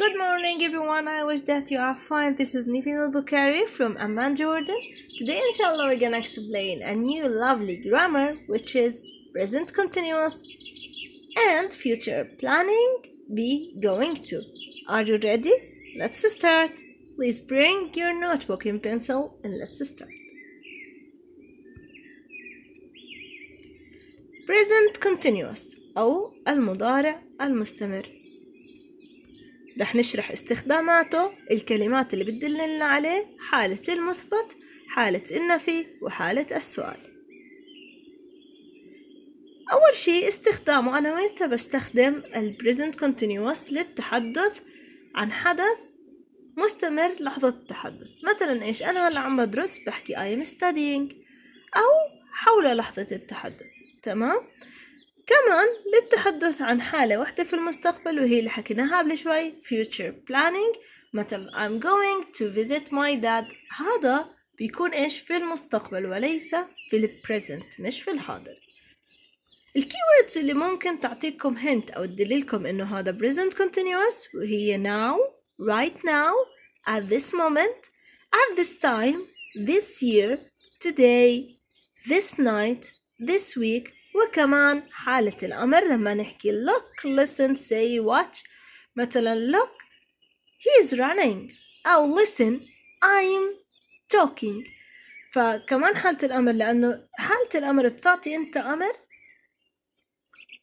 Good morning everyone, I wish that you are fine. This is Nifin Bukhari from Amman Jordan. Today inshallah we're gonna explain a new lovely grammar which is present continuous and future planning be going to. Are you ready? Let's start. Please bring your notebook and pencil and let's start. Present continuous أو المضارع المستمر رح نشرح استخداماته الكلمات اللي بتدلنا عليه حالة المثبت حالة النفي وحالة السؤال أول شيء استخدامه أنا وأنت بستخدم ال present continuous للتحدث عن حدث مستمر لحظة التحدث مثلا إيش أنا هلا عم بدرس بحكي I am studying أو حول لحظة التحدث تمام كمان للتحدث عن حالة واحدة في المستقبل وهي اللي حكيناها قبل شوي future planning متى I'm going to visit my dad هذا بيكون إيش في المستقبل وليس في ال present مش في الحاضر الكيوردز اللي ممكن تعطيكم هنت أو تدللكم إنه هذا present continuous وهي now right now at this moment at this time this year today this night this week وكمان حالة الأمر لما نحكي look listen say watch مثلا look he's running أو listen I'm talking فكمان حالة الأمر لأنه حالة الأمر بتعطي أنت أمر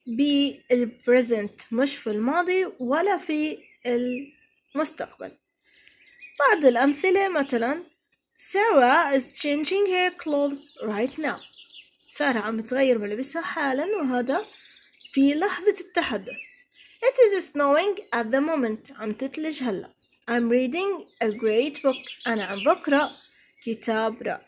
بالبريزنت مش في الماضي ولا في المستقبل بعض الأمثلة مثلا Sarah is changing her clothes right now سارة عم تغير ملابسها حالا وهذا في لحظة التحدث It is snowing at the moment عم تتلج هلا I'm reading a great book أنا عم بقرأ كتاب رائع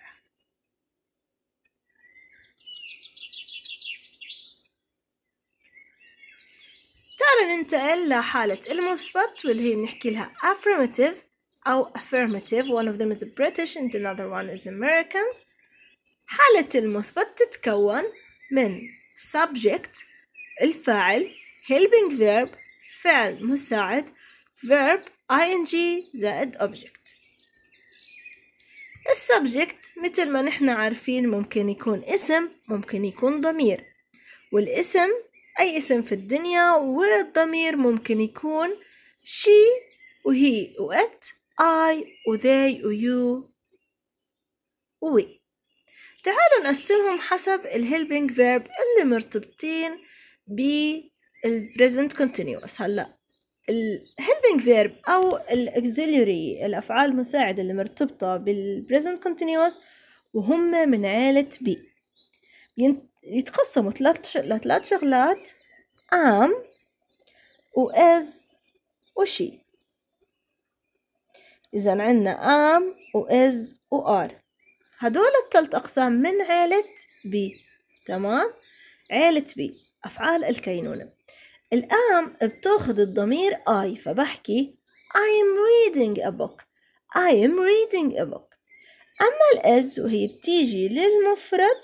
تعالوا ننتقل لحالة المثبت واللي هي بنحكي لها affirmative أو affirmative one of them is British and another one is American حالة المثبت تتكون من subject الفاعل helping verb فعل مساعد verb ing زائد object السبجكت مثل ما نحن عارفين ممكن يكون اسم ممكن يكون ضمير والاسم أي اسم في الدنيا والضمير ممكن يكون she وهي وات I وthey ويو وي تعالوا نقسمهم حسب الهيلبينج فيرب اللي مرتبطين بالبريزنت كونتينيوس هلا الهيلبينج فيرب او auxiliary الافعال المساعده اللي مرتبطه بالبريزنت كونتينيوس وهم من عائله بي يتقسموا ثلاث لثلاث شغلات am وإز وشي إذا عندنا am و وآر هدول الثلاث أقسام من عيلة بي تمام عيلة بي أفعال الكينونة الآن بتاخذ الضمير I فبحكي I am reading a book I am reading a book أما الإز وهي بتيجي للمفرد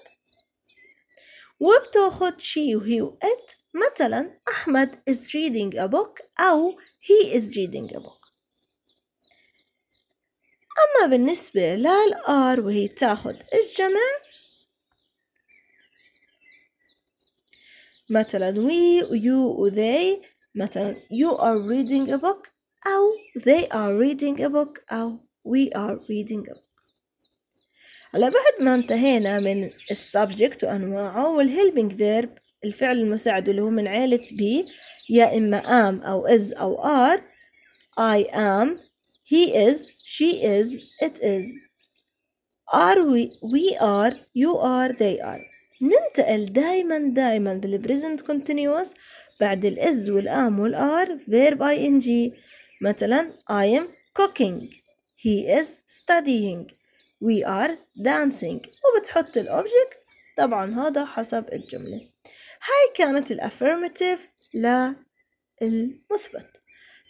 وبتاخد she وهي وإت مثلا أحمد is reading a book أو he is reading a book أما بالنسبة للآر وهي تاخد الجمع مثلا we you و they مثلا you are reading a book أو they are reading a book أو we are reading a book هلا بعد ما انتهينا من السبجكت وأنواعه والهيلبينج فيرب الفعل المساعد اللي هو من عيلة بي يا إما am أو is أو are I am He is, she is, it is. Are we, we are, you are, they are. ننتقل دايما دايما بالبريزنت continuous بعد الإز والآم والآر verb ing مثلا I am cooking he is studying we are dancing وبتحط الأوبجكت طبعا هذا حسب الجملة هاي كانت الأفرمتيف للمثبت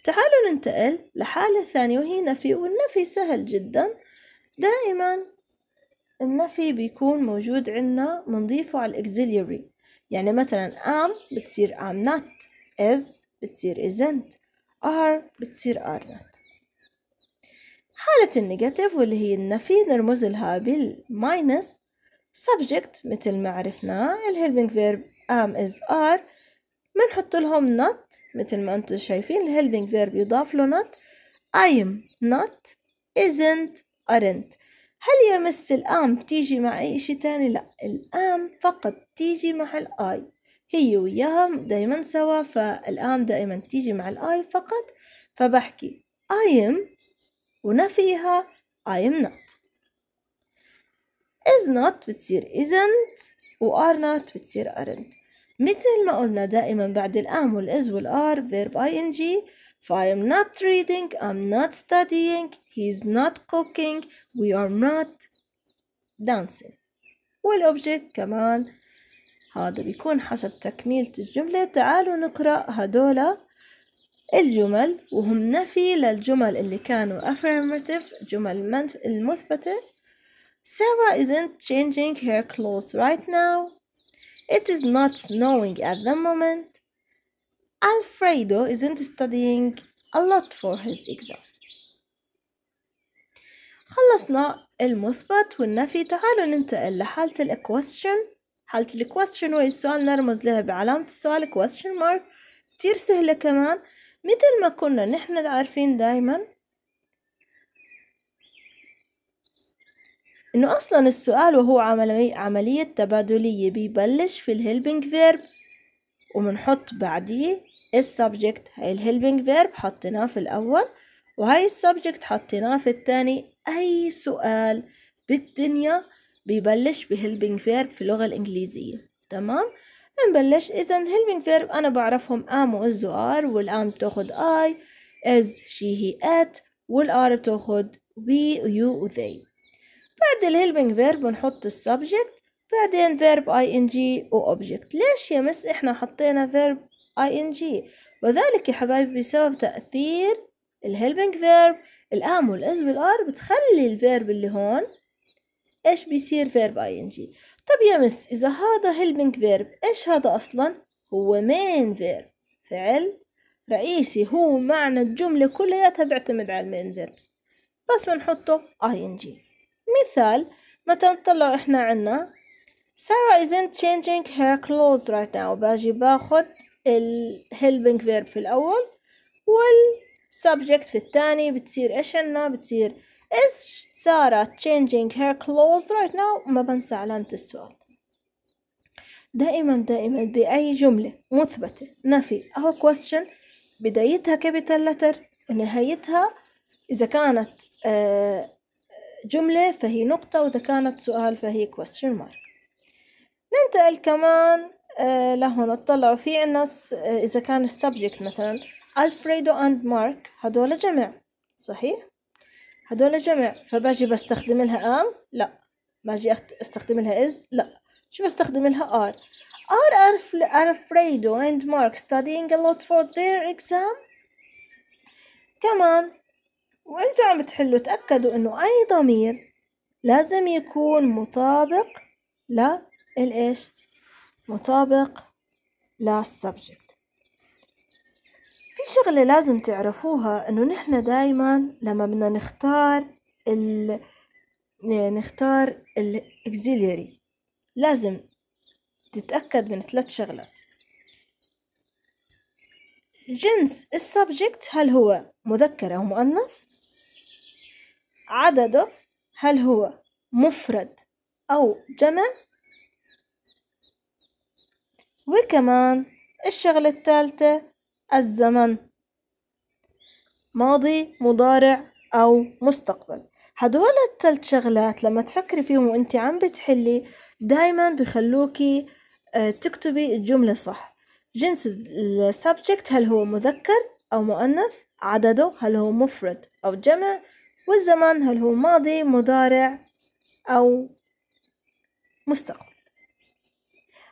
تعالوا ننتقل لحالة ثانية وهي نفي والنفي سهل جدا دائما النفي بيكون موجود عندنا بنضيفه على الauxiliary يعني مثلا am بتصير am not is بتصير isn't are بتصير are not حالة النيجاتيف واللي هي النفي نرمز لها بالماينس subject مثل ما عرفنا الهيلبينج فيرب am is are بنحط لهم not مثل ما انتم شايفين الهيلبنج فيرب يضاف له not I am not isn't aren't هل يمس الام بتيجي مع أي شيء تاني؟ لا الام فقط تيجي مع الآي هي وياها دايما سوا فالام دائما تيجي مع الآي فقط فبحكي I am ونفيها I am not is not بتصير isn't و are not بتصير aren't مثل ما قلنا دائما بعد الام والاز والار verb ing فايم not reading I'm not studying he's not cooking we are not dancing والobject كمان هذا بيكون حسب تكملة الجملة تعالوا نقرأ هدول الجمل وهم نفي للجمل اللي كانوا affirmative جمل المثبتة Sarah isn't changing her clothes right now It is not snowing at the moment. Alfredo isn't studying a lot for his exam. خلصنا المثبت والنفي تعالوا ننتقل لحالة الكويستشن حالة الكويستشن وهي السؤال نرمز لها بعلامة السؤال question mark كتير سهلة كمان مثل ما كنا نحن عارفين دايما إنه أصلا السؤال وهو عملي عملية تبادلية بيبلش في الهيلبينج فيرب وبنحط بعديه السبجكت هاي الهيلبينج فيرب حطيناه في الأول وهاي السبجكت حطيناه في الثاني أي سؤال بالدنيا ببلش بهيلبينج فيرب في اللغة الإنجليزية تمام نبلش إذا هيلبينج فيرب أنا بعرفهم أم وإز وآر والام بتاخد أي إز شي هي إت والآر بتاخد وي you وذي بعد الهيلبنج فيرب نحط السبجكت بعدين فيرب اي ان جي واوبجكت ليش يا مس احنا حطينا فيرب اي ان جي وذلك يا حبايبي بسبب تأثير الهيلبنج فيرب الام والاز والار بتخلي الفيرب اللي هون ايش بيصير فيرب اي ان جي طب يا مس اذا هذا هيلبنج فيرب ايش هذا اصلا هو مين فيرب فعل رئيسي هو معنى الجملة كلياتها بيعتمد على المين فيرب بس بنحطه اي ان جي مثال متى نطلع احنا عنا Sarah isn't changing her clothes right now باجي باخد ال helping verb في الأول وال subject في الثاني بتصير ايش عنا بتصير is Sarah changing her clothes right now ما بنسى علامة السؤال دائما دائما بأي جملة مثبتة نفي أو question بدايتها capital letter ونهايتها إذا كانت آه جملة فهي نقطة وإذا كانت سؤال فهي question mark ننتقل كمان آه، لهون اطلعوا في عنا آه، إذا كان السبجكت مثلا ألفريدو أند مارك هدول جمع صحيح؟ هدول جمع فباجي بستخدم لها أم؟ لا باجي استخدم لها إز؟ لا شو بستخدم لها آر؟ آر ألفريدو أند مارك studying a lot for their exam كمان وانتوا عم تحلوا تأكدوا انه اي ضمير لازم يكون مطابق للايش مطابق للسبجكت في شغلة لازم تعرفوها انه نحن دايما لما بدنا نختار ال... نختار الاكزيليري لازم تتأكد من ثلاث شغلات جنس السبجكت هل هو مذكر أو مؤنث عدده هل هو مفرد أو جمع وكمان الشغلة الثالثة الزمن ماضي مضارع أو مستقبل هدول الثلاث شغلات لما تفكري فيهم وانت عم بتحلي دايما بخلوكي آه، تكتبي الجملة صح جنس السبجكت هل هو مذكر أو مؤنث عدده هل هو مفرد أو جمع والزمن هل هو ماضي مضارع أو مستقبل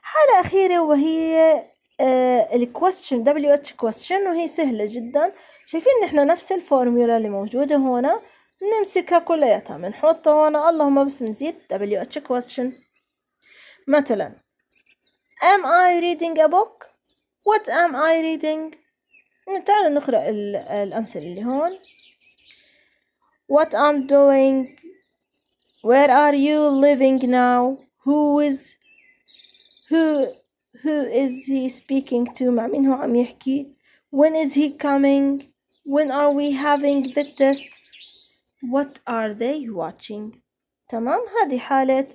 حالة أخيرة وهي الكويستشن دبليو اتش question وهي سهلة جدا شايفين نحن نفس الفورميولا اللي موجودة هنا نمسكها كلياتها بنحطها هنا اللهم بس بنزيد دبليو اتش مثلا am I reading a book what am I reading تعالوا نقرأ الأمثلة اللي هون what I'm doing, where are you living now, who is, who, who is he speaking to, مع مين هو عم يحكي, when is he coming, when are we having the test, what are they watching تمام هذه حالة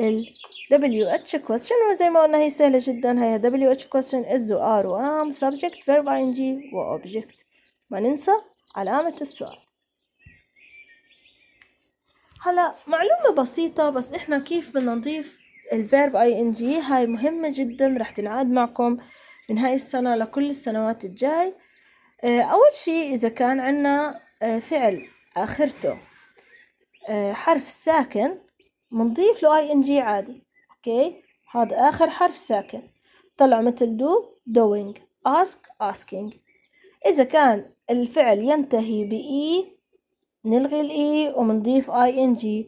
ال WH question وزي ما قلنا هي سهلة جدا هي WH question is the are و am subject verb ing و object ما ننسى علامة السؤال هلا معلومة بسيطة بس إحنا كيف بدنا نضيف الفيرب اي ان جي هاي مهمة جدا رح تنعاد معكم من هاي السنة لكل السنوات الجاي آه، أول شي إذا كان عنا آه، فعل آخرته آه، حرف ساكن منضيف له اي ان جي عادي اوكي هذا آخر حرف ساكن طلع مثل دو دوينج اسك asking إذا كان الفعل ينتهي بإي نلغي الاي e وبنضيف اي ان جي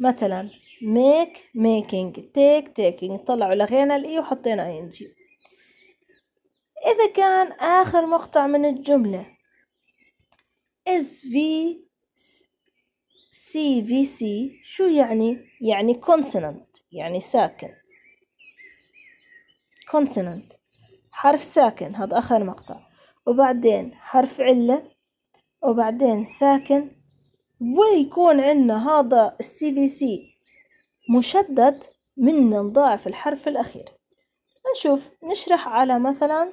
مثلا make making take taking طلعوا لغينا الاي e وحطينا اي ان جي اذا كان اخر مقطع من الجملة is في c v c شو يعني يعني consonant يعني ساكن consonant حرف ساكن هذا اخر مقطع وبعدين حرف عله وبعدين ساكن ويكون عندنا هذا السي في سي مشدد من نضاعف الحرف الأخير نشوف نشرح على مثلا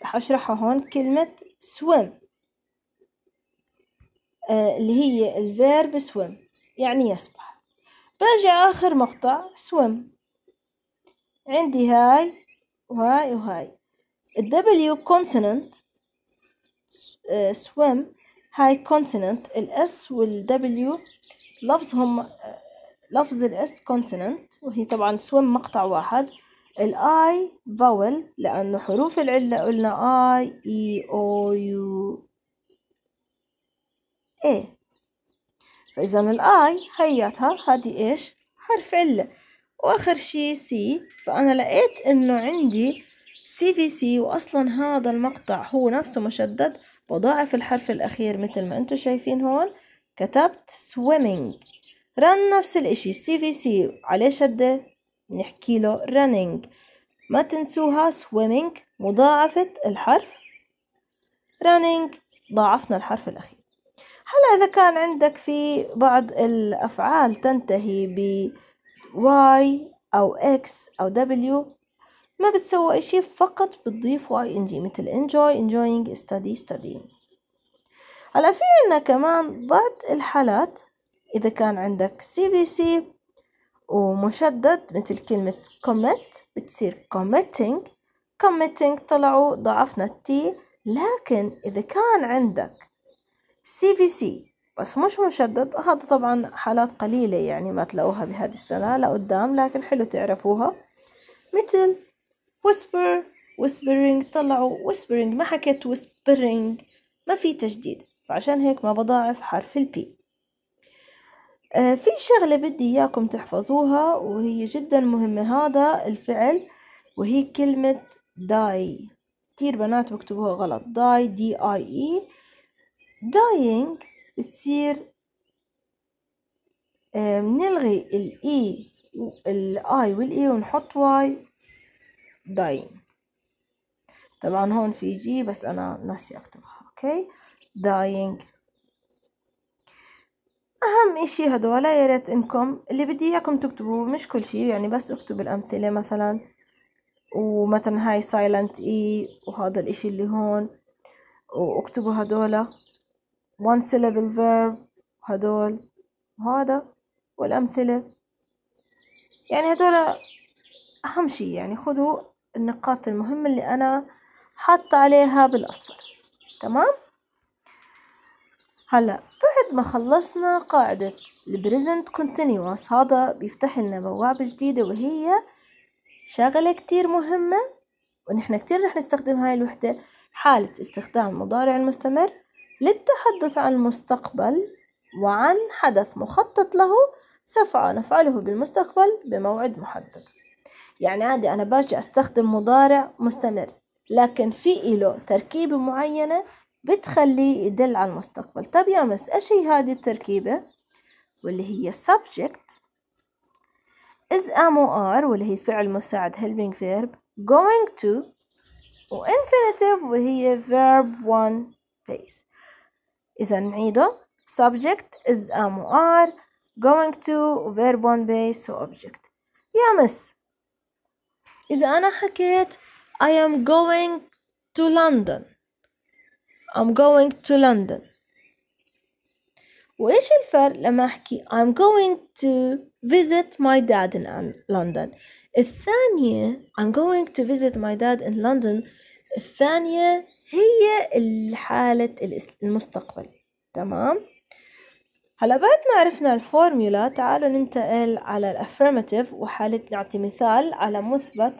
راح أشرحها هون كلمة swim آه اللي هي الفيرب swim يعني يسبح باجي آخر مقطع swim عندي هاي وهاي وهاي الدبليو consonant آه، swim هاي consonant الاس والدبليو لفظهم لفظ الاس consonant وهي طبعا swim مقطع واحد الاي فاول لانه حروف العله قلنا اي اي او يو اي فاذا الاي هياتها هادي ايش حرف عله واخر شي سي فانا لقيت انه عندي سي في سي واصلا هذا المقطع هو نفسه مشدد بضاعف الحرف الأخير مثل ما أنتم شايفين هون كتبت swimming run نفس الإشي سي في سي عليه شدة نحكي له running ما تنسوها swimming مضاعفة الحرف running ضاعفنا الحرف الأخير هلا إذا كان عندك في بعض الأفعال تنتهي ب y أو x أو w ما بتسوى اشي فقط بتضيف واي ان جي مثل enjoy enjoying study studying هلا في عنا كمان بعض الحالات إذا كان عندك سي في سي ومشدد مثل كلمة commit بتصير committing committing طلعوا ضعفنا التي لكن إذا كان عندك سي في سي بس مش مشدد هذا طبعا حالات قليلة يعني ما تلاقوها بهذه السنة لقدام لكن حلو تعرفوها مثل whisper whispering طلعوا whispering ما حكيت whispering ما في تجديد فعشان هيك ما بضاعف حرف البي آه في شغلة بدي إياكم تحفظوها وهي جدا مهمة هذا الفعل وهي كلمة die كتير بنات بكتبوها غلط die دي اي اي dying بتصير آه، بنلغي الاي e، الاي والاي e، ونحط واي داين طبعا هون في جي بس أنا ناسي أكتبها أوكي dying أهم إشي هدولا يا ريت إنكم اللي بدي إياكم تكتبوا مش كل شي يعني بس أكتب الأمثلة مثلا ومثلا هاي silent إي e وهذا الإشي اللي هون واكتبوا هدولا one syllable verb هدول وهذا والأمثلة يعني هدول أهم شي يعني خذوا النقاط المهمة اللي أنا حاطة عليها بالأصفر تمام هلا بعد ما خلصنا قاعدة البريزنت كونتينيوس هذا بيفتح لنا بوابة جديدة وهي شغلة كتير مهمة ونحن كتير رح نستخدم هاي الوحدة حالة استخدام المضارع المستمر للتحدث عن المستقبل وعن حدث مخطط له سوف نفعله بالمستقبل بموعد محدد يعني عادي أنا باجي أستخدم مضارع مستمر لكن في إله تركيبة معينة بتخليه يدل على المستقبل طب يا مس إيش هي هذه التركيبة واللي هي subject is am or واللي هي فعل مساعد helping verb going to و infinitive وهي verb one base إذا نعيده subject is am or going to verb one base و object يا مس إذا أنا حكيت I am going to London I'm going to London وإيش الفرق لما أحكي I'm going to visit my dad in London الثانية I'm going to visit my dad in London الثانية هي الحالة المستقبل تمام؟ هلا بعد ما عرفنا الفورمولا تعالوا ننتقل على الأفرماتيف وحالة نعطي مثال على مثبت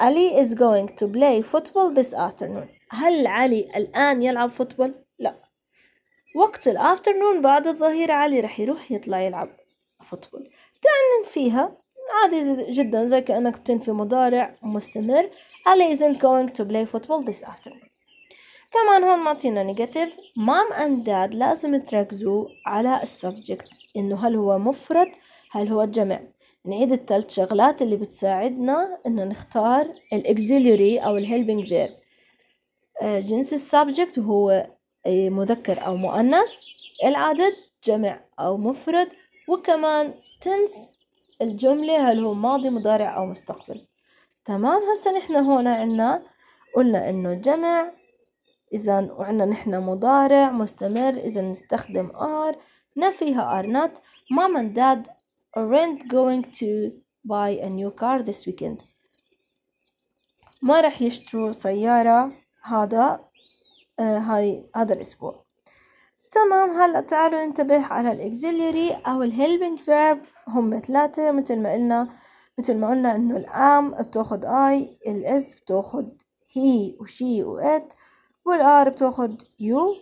علي is going to play football this afternoon هل علي الآن يلعب فوتبول؟ لا وقت الأفترنون بعد الظهيرة علي رح يروح يطلع يلعب فوتبول تعلن فيها عادي جدا زي كأنك بتنفي مضارع مستمر علي isn't going to play football this afternoon كمان هون معطينا نيجاتيف مام اند داد لازم تركزوا على السبجكت انه هل هو مفرد هل هو جمع نعيد التلت شغلات اللي بتساعدنا انه نختار الاكزيلوري او الهيلبنج آه، فير جنس السبجكت وهو آه، مذكر او مؤنث العدد جمع او مفرد وكمان تنس الجملة هل هو ماضي مضارع او مستقبل تمام هسا نحن هون عنا قلنا انه جمع إذا وعنا نحن مضارع مستمر إذا نستخدم are نفيها are not mom and dad aren't going to buy a new car this weekend ما رح يشتروا سيارة هذا آه هاي هذا الأسبوع تمام هلا تعالوا ننتبه على الاكزيليري أو الهيلبينج فيرب هم ثلاثة مثل ما قلنا مثل ما قلنا إنه الأم بتاخد اي الإس بتاخد هي وشي وإت والار آه، بتاخد يو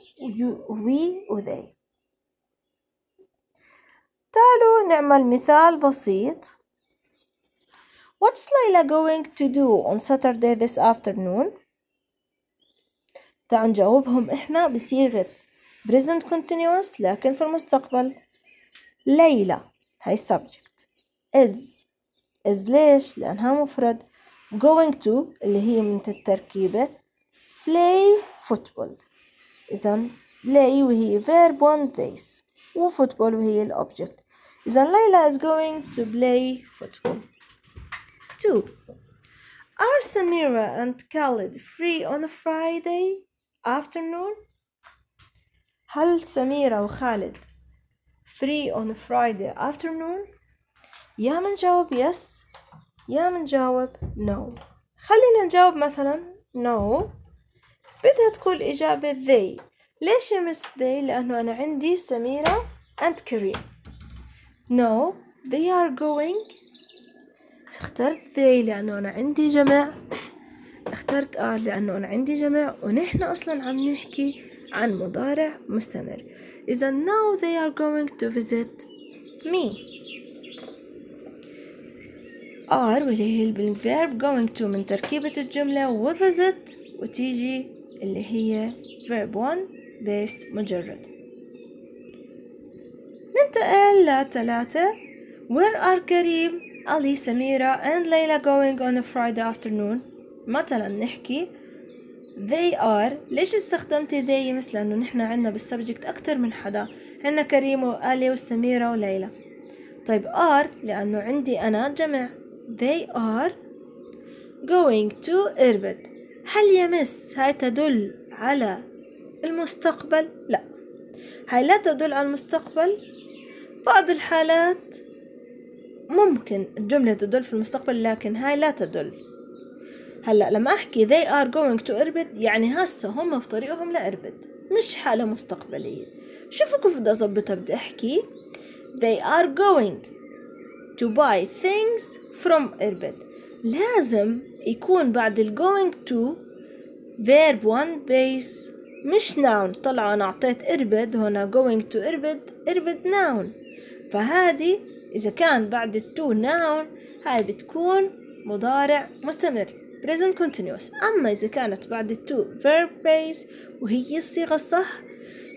وي وذي تعالوا نعمل مثال بسيط What's Layla going to do on Saturday this afternoon? تعالوا نجاوبهم إحنا بصيغة present continuous لكن في المستقبل ليلى هاي subject is is ليش؟ لأنها مفرد going to اللي هي من التركيبة play football إذا play وهي verb on base وفوتبول وهي الأوبجكت إذا ليلى is going to play football two Are Samira and Khalid free on a Friday afternoon? هل سميرة وخالد free on a Friday afternoon؟ يا جاوب yes يا جاوب no خلينا نجاوب مثلا no بدها تكون إجابة they ليش يا مس they لأنه أنا عندي سميرة and كريم no they are going اخترت they لأنه أنا عندي جمع اخترت are لأنه أنا عندي جمع ونحن أصلا عم نحكي عن مضارع مستمر إذا now they are going to visit me are واللي هي بالفيرب going to من تركيبة الجملة visit وتيجي اللي هي verb 1 بس مجرد ننتقل لثلاثة Where are كريم Ali, Samira and Layla going on a Friday afternoon مثلا نحكي they are ليش استخدمتي they مثل انه نحن عندنا بالسبجكت اكثر من حدا عندنا كريم والي وسميره وليلى طيب are لانه عندي انا جمع they are going to اربد هل يمس هاي تدل على المستقبل لا هاي لا تدل على المستقبل بعض الحالات ممكن الجملة تدل في المستقبل لكن هاي لا تدل هلا لما احكي they are going to اربد يعني هسه هم في طريقهم لإربد مش حالة مستقبلية شوفوا كيف بدي اظبطها بدي احكي they are going to buy things from اربد لازم يكون بعد ال going to verb one base مش noun طلعوا أنا أعطيت إربد هنا going to إربد إربد noun فهذه إذا كان بعد التو noun هاي بتكون مضارع مستمر present continuous أما إذا كانت بعد التو verb base وهي الصيغة الصح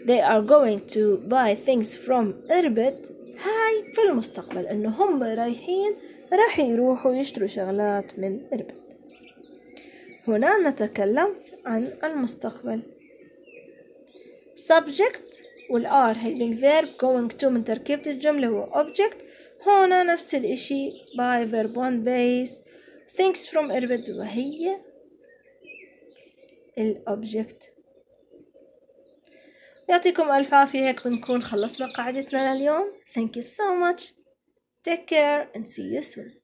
they are going to buy things from إربد هاي في المستقبل إنه هم رايحين راح يروحوا يشتروا شغلات من إربد هنا نتكلم عن المستقبل subject والار helping verb going to من تركيبة الجملة هو object هنا نفس الاشي by verb one base things from اربد وهي الأوبجكت يعطيكم ألف عافية هيك بنكون خلصنا قاعدتنا لليوم thank you so much take care and see you soon